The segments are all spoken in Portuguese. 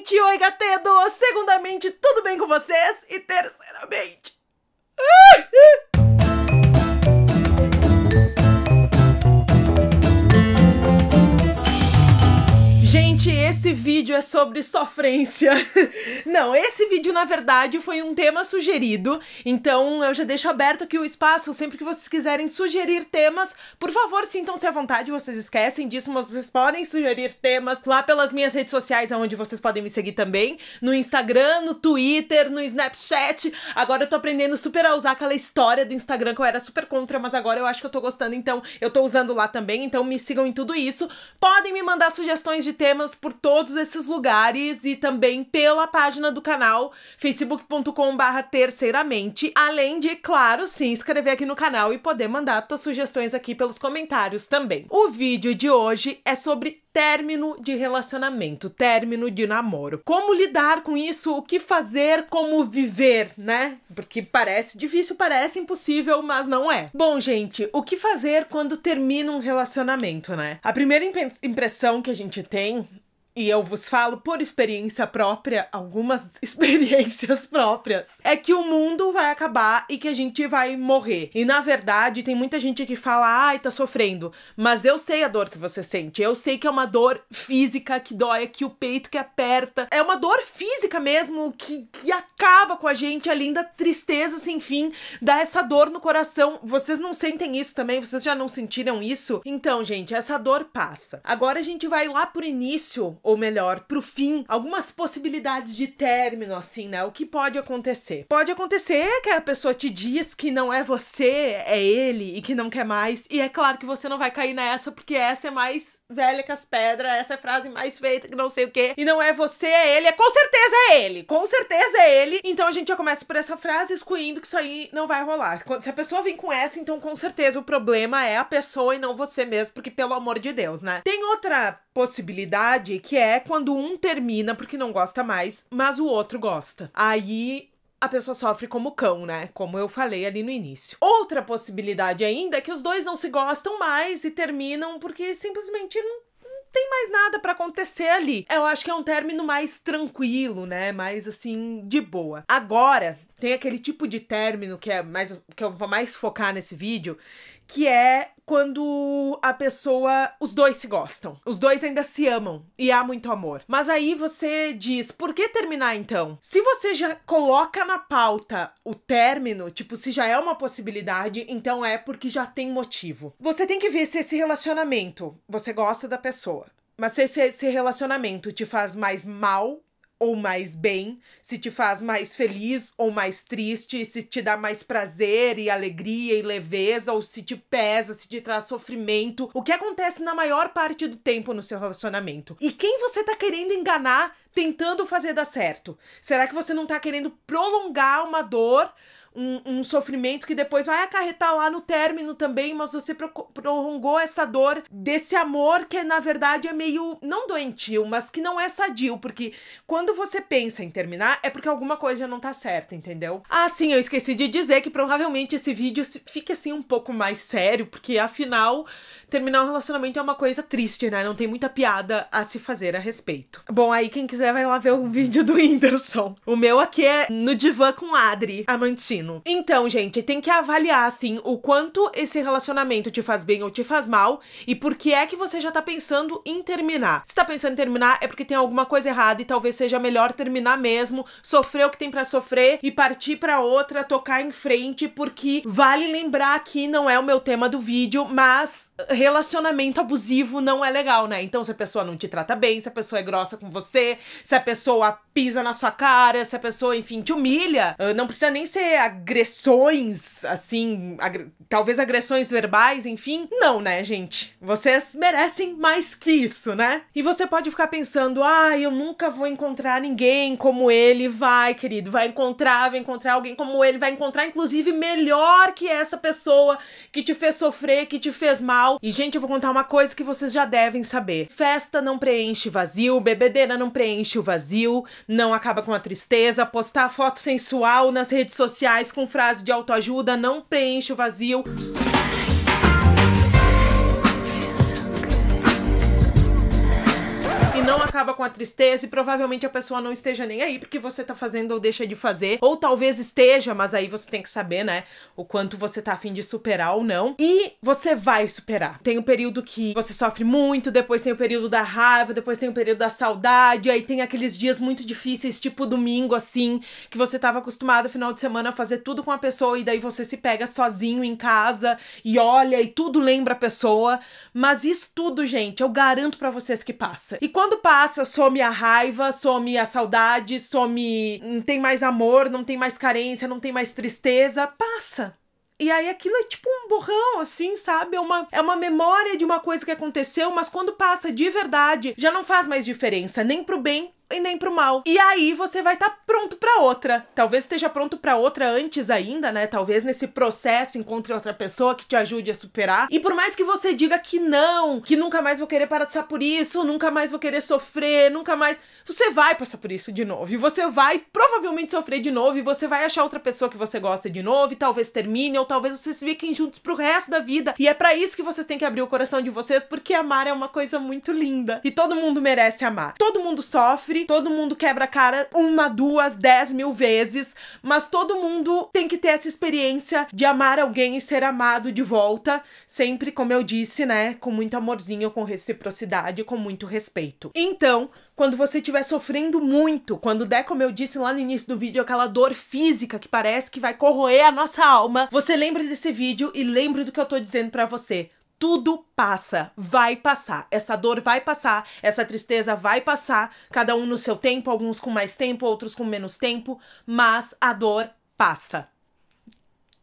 Primeiramente, oi gatedo! Segundamente, tudo bem com vocês? E terceiramente. Gente, esse vídeo é sobre sofrência. Não, esse vídeo na verdade foi um tema sugerido, então eu já deixo aberto aqui o espaço sempre que vocês quiserem sugerir temas. Por favor, sintam-se à vontade, vocês esquecem disso, mas vocês podem sugerir temas lá pelas minhas redes sociais, onde vocês podem me seguir também, no Instagram, no Twitter, no Snapchat. Agora eu tô aprendendo super a usar aquela história do Instagram que eu era super contra, mas agora eu acho que eu tô gostando, então eu tô usando lá também, então me sigam em tudo isso. Podem me mandar sugestões de temas temas por todos esses lugares e também pela página do canal facebook.com/barra terceiramente, além de, claro, se inscrever aqui no canal e poder mandar suas sugestões aqui pelos comentários também. O vídeo de hoje é sobre término de relacionamento, término de namoro. Como lidar com isso? O que fazer? Como viver, né? Porque parece difícil, parece impossível, mas não é. Bom, gente, o que fazer quando termina um relacionamento, né? A primeira impressão que a gente tem thing e eu vos falo por experiência própria, algumas experiências próprias, é que o mundo vai acabar e que a gente vai morrer. E na verdade, tem muita gente que fala, ai, tá sofrendo. Mas eu sei a dor que você sente. Eu sei que é uma dor física que dói, que o peito que aperta. É uma dor física mesmo que, que acaba com a gente, a linda tristeza sem fim, dá essa dor no coração. Vocês não sentem isso também? Vocês já não sentiram isso? Então, gente, essa dor passa. Agora a gente vai lá pro início ou melhor, pro fim, algumas possibilidades de término, assim, né? O que pode acontecer? Pode acontecer que a pessoa te diz que não é você, é ele, e que não quer mais. E é claro que você não vai cair nessa, porque essa é mais velha que as pedras, essa é a frase mais feita que não sei o quê. E não é você, é ele, é com certeza é ele, com certeza é ele. Então a gente já começa por essa frase, excluindo que isso aí não vai rolar. Quando, se a pessoa vem com essa, então com certeza o problema é a pessoa e não você mesmo, porque pelo amor de Deus, né? Tem outra possibilidade que que é quando um termina porque não gosta mais, mas o outro gosta. Aí a pessoa sofre como cão, né? Como eu falei ali no início. Outra possibilidade ainda é que os dois não se gostam mais e terminam porque simplesmente não tem mais nada para acontecer ali. Eu acho que é um término mais tranquilo, né? Mais assim, de boa. Agora, tem aquele tipo de término que é mais que eu vou mais focar nesse vídeo, que é quando a pessoa, os dois se gostam, os dois ainda se amam e há muito amor. Mas aí você diz, por que terminar então? Se você já coloca na pauta o término, tipo, se já é uma possibilidade, então é porque já tem motivo. Você tem que ver se esse relacionamento, você gosta da pessoa, mas se esse, esse relacionamento te faz mais mal ou mais bem, se te faz mais feliz ou mais triste, se te dá mais prazer e alegria e leveza, ou se te pesa, se te traz sofrimento, o que acontece na maior parte do tempo no seu relacionamento. E quem você tá querendo enganar tentando fazer dar certo? Será que você não tá querendo prolongar uma dor um, um, sofrimento que depois vai acarretar lá no término também, mas você prolongou essa dor desse amor que na verdade é meio não doentio, mas que não é sadio, porque quando você pensa em terminar é porque alguma coisa já não tá certa, entendeu? Ah, sim, eu esqueci de dizer que provavelmente esse vídeo fique assim um pouco mais sério, porque afinal terminar um relacionamento é uma coisa triste, né? Não tem muita piada a se fazer a respeito. Bom, aí quem quiser vai lá ver o vídeo do Whindersson. O meu aqui é no divã com Adri Amantino. Então, gente, tem que avaliar, assim, o quanto esse relacionamento te faz bem ou te faz mal e por que é que você já tá pensando em terminar. Se tá pensando em terminar, é porque tem alguma coisa errada e talvez seja melhor terminar mesmo, sofrer o que tem para sofrer e partir para outra, tocar em frente, porque vale lembrar que não é o meu tema do vídeo, mas relacionamento abusivo não é legal, né? Então, se a pessoa não te trata bem, se a pessoa é grossa com você, se a pessoa pisa na sua cara, se a pessoa, enfim, te humilha, ah, não precisa nem ser agressões, assim, ag talvez agressões verbais, enfim. Não, né, gente? Vocês merecem mais que isso, né? E você pode ficar pensando, ah, eu nunca vou encontrar ninguém como ele. Vai, querido, vai encontrar, vai encontrar alguém como ele, vai encontrar, inclusive, melhor que essa pessoa que te fez sofrer, que te fez mal. E, gente, eu vou contar uma coisa que vocês já devem saber: festa não preenche vazio, bebedeira não preenche o vazio, não acaba com a tristeza, postar foto sensual nas redes sociais sociais com frase de autoajuda não preenche o vazio. não acaba com a tristeza e provavelmente a pessoa não esteja nem aí porque você tá fazendo ou deixa de fazer, ou talvez esteja, mas aí você tem que saber, né, o quanto você tá afim de superar ou não. E você vai superar. Tem o um período que você sofre muito, depois tem o período da raiva, depois tem o período da saudade, aí tem aqueles dias muito difíceis, tipo domingo assim, que você tava acostumado final de semana a fazer tudo com a pessoa e daí você se pega sozinho em casa e olha e tudo lembra a pessoa, mas isso tudo, gente, eu garanto para vocês que passa. E quando quando passa, some a raiva, some a saudade, some. Não tem mais amor, não tem mais carência, não tem mais tristeza. Passa. E aí aquilo é tipo um borrão, assim, sabe? É uma, é uma memória de uma coisa que aconteceu, mas quando passa de verdade, já não faz mais diferença, nem pro bem, e nem pro mal. E aí você vai estar tá pronto para outra. Talvez esteja pronto para outra antes ainda, né? Talvez nesse processo encontre outra pessoa que te ajude a superar. E por mais que você diga que não, que nunca mais vou querer passar por isso, nunca mais vou querer sofrer, nunca mais, você vai passar por isso de novo. E você vai provavelmente sofrer de novo e você vai achar outra pessoa que você gosta de novo e talvez termine ou talvez vocês fiquem juntos pro resto da vida. E é para isso que vocês têm que abrir o coração de vocês, porque amar é uma coisa muito linda e todo mundo merece amar. Todo mundo sofre todo mundo quebra a cara uma, duas, dez mil vezes, mas todo mundo tem que ter essa experiência de amar alguém e ser amado de volta, sempre, como eu disse, né, com muito amorzinho, com reciprocidade, com muito respeito. Então, quando você estiver sofrendo muito, quando der, como eu disse lá no início do vídeo, aquela dor física que parece que vai corroer a nossa alma, você lembra desse vídeo e lembre do que eu tô dizendo para você tudo passa, vai passar. Essa dor vai passar, essa tristeza vai passar, cada um no seu tempo, alguns com mais tempo, outros com menos tempo, mas a dor passa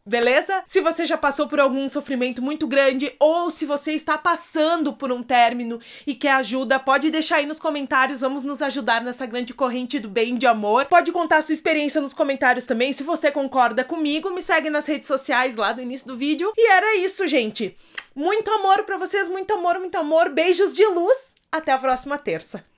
beleza? Se você já passou por algum sofrimento muito grande ou se você está passando por um término e quer ajuda, pode deixar aí nos comentários, vamos nos ajudar nessa grande corrente do bem de amor. Pode contar sua experiência nos comentários também, se você concorda comigo, me segue nas redes sociais lá no início do vídeo. E era isso, gente. Muito amor para vocês, muito amor, muito amor. Beijos de luz. Até a próxima terça.